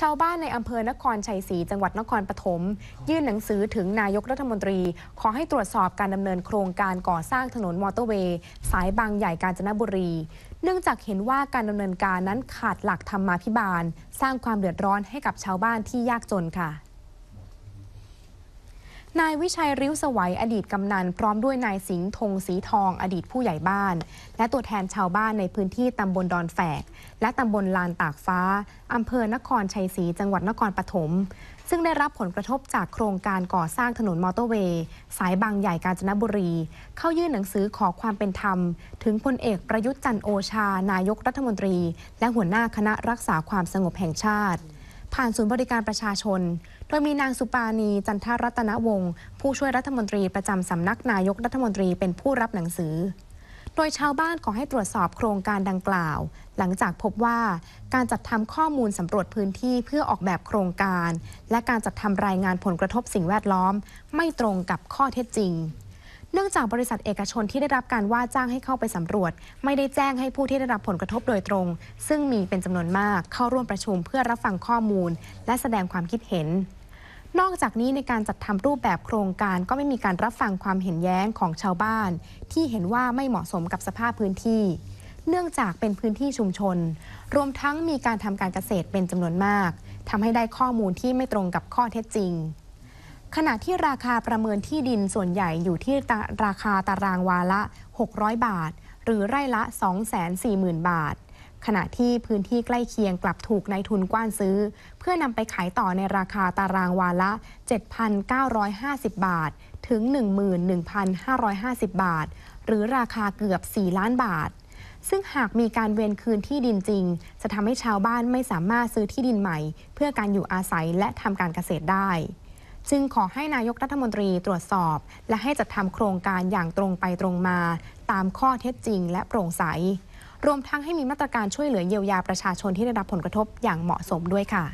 ชาวบ้านในอำเภอนครชัยศรีจังหวัดนครปฐมยื่นหนังสือถึงนายกรัฐมนตรี ขอให้ตรวจสอบการดำเนินโครงการก่อสร้างถนนมอเตอร์เวย์สายบางใหญ่กาญจนบุรี เนื่องจากเห็นว่าการดำเนินการนั้นขาดหลักธรรมาภิบาล สร้างความเดือดร้อนให้กับชาวบ้านที่ยากจนค่ะนายวิชัยริ้วสวัยอดีตกำนัน พร้อมด้วยนายสิงห์ธงสีทองอดีตผู้ใหญ่บ้าน และตัวแทนชาวบ้านในพื้นที่ตำบลดอนแฝก และตำบลลานตากฟ้า อำเภอนครชัยศรีจังหวัดนครปฐมซึ่งได้รับผลกระทบจากโครงการก่อสร้างถนนมอเตอร์เวย์สายบางใหญ่กาญจนบุรี เข้ายื่นหนังสือขอความเป็นธรรม ถึงพลเอกประยุทธ์จันโอชา นายกรัฐมนตรี และหัวหน้าคณะรักษาความสงบแห่งชาติผ่านศูนย์บริการประชาชน โดยมีนางสุปาณีจันทรัตนวงศ์ผู้ช่วยรัฐมนตรีประจำสำนักนายกรัฐมนตรีเป็นผู้รับหนังสือ โดยชาวบ้านขอให้ตรวจสอบโครงการดังกล่าว หลังจากพบว่าการจัดทำข้อมูลสำรวจพื้นที่เพื่อออกแบบโครงการ และการจัดทำรายงานผลกระทบสิ่งแวดล้อม ไม่ตรงกับข้อเท็จจริงเนื่องจากบริษัทเอกชนที่ได้รับการว่าจ้างให้เข้าไปสำรวจ ไม่ได้แจ้งให้ผู้ที่ได้รับผลกระทบโดยตรง ซึ่งมีเป็นจำนวนมากเข้าร่วมประชุมเพื่อรับฟังข้อมูลและแสดงความคิดเห็น นอกจากนี้ในการจัดทำรูปแบบโครงการก็ไม่มีการรับฟัง ความเห็นแย้งของชาวบ้านที่เห็นว่าไม่เหมาะสมกับสภาพพื้นที่ เนื่องจากเป็นพื้นที่ชุมชน รวมทั้งมีการทำการเกษตรเป็นจำนวนมากทำให้ได้ข้อมูลที่ไม่ตรงกับข้อเท็จจริงขณะที่ราคาประเมินที่ดินส่วนใหญ่อยู่ที่ราคาตารางวาละ 600 บาท หรือไร่ละ 240,000 บาท ขณะที่พื้นที่ใกล้เคียงกลับถูกนายทุนกว้านซื้อ เพื่อนำไปขายต่อในราคาตารางวาละ 7,950 บาทถึง 11,550 บาท หรือราคาเกือบ 4 ล้านบาท ซึ่งหากมีการเวนคืนที่ดินจริง จะทำให้ชาวบ้านไม่สามารถซื้อที่ดินใหม่ เพื่อการอยู่อาศัยและทำการเกษตรได้จึงขอให้นายกรัฐมนตรีตรวจสอบ และให้จัดทำโครงการอย่างตรงไปตรงมา ตามข้อเท็จจริงและโปร่งใส รวมทั้งให้มีมาตรการช่วยเหลือเยียวยาประชาชนที่ได้รับผลกระทบอย่างเหมาะสมด้วยค่ะ